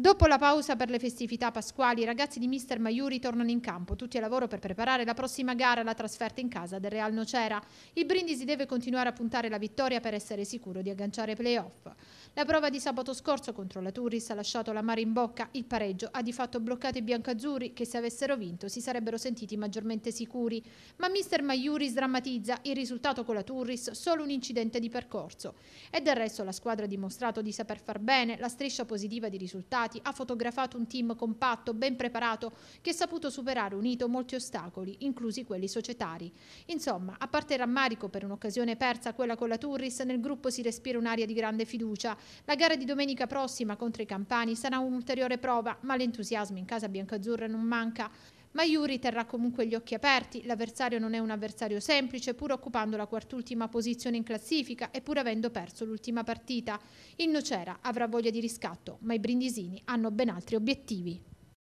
Dopo la pausa per le festività pasquali, i ragazzi di Mister Maiuri tornano in campo, tutti a lavoro per preparare la prossima gara, la trasferta in casa del Real Nocera. Il Brindisi deve continuare a puntare la vittoria per essere sicuro di agganciare playoff. La prova di sabato scorso contro la Turris ha lasciato la mare in bocca, il pareggio ha di fatto bloccato i biancazzurri che se avessero vinto si sarebbero sentiti maggiormente sicuri, ma Mister Maiuri sdrammatizza il risultato con la Turris solo un incidente di percorso. E del resto la squadra ha dimostrato di saper far bene, la striscia positiva di risultati risultati, ha fotografato un team compatto, ben preparato, che ha saputo superare unito molti ostacoli, inclusi quelli societari. Insomma, a parte il rammarico per un'occasione persa, quella con la Turris, nel gruppo si respira un'aria di grande fiducia. La gara di domenica prossima contro i Campani sarà un'ulteriore prova, ma l'entusiasmo in casa biancazzurra non manca ma Yuri terrà comunque gli occhi aperti, l'avversario non è un avversario semplice pur occupando la quartultima posizione in classifica e pur avendo perso l'ultima partita. Il Nocera avrà voglia di riscatto, ma i brindisini hanno ben altri obiettivi.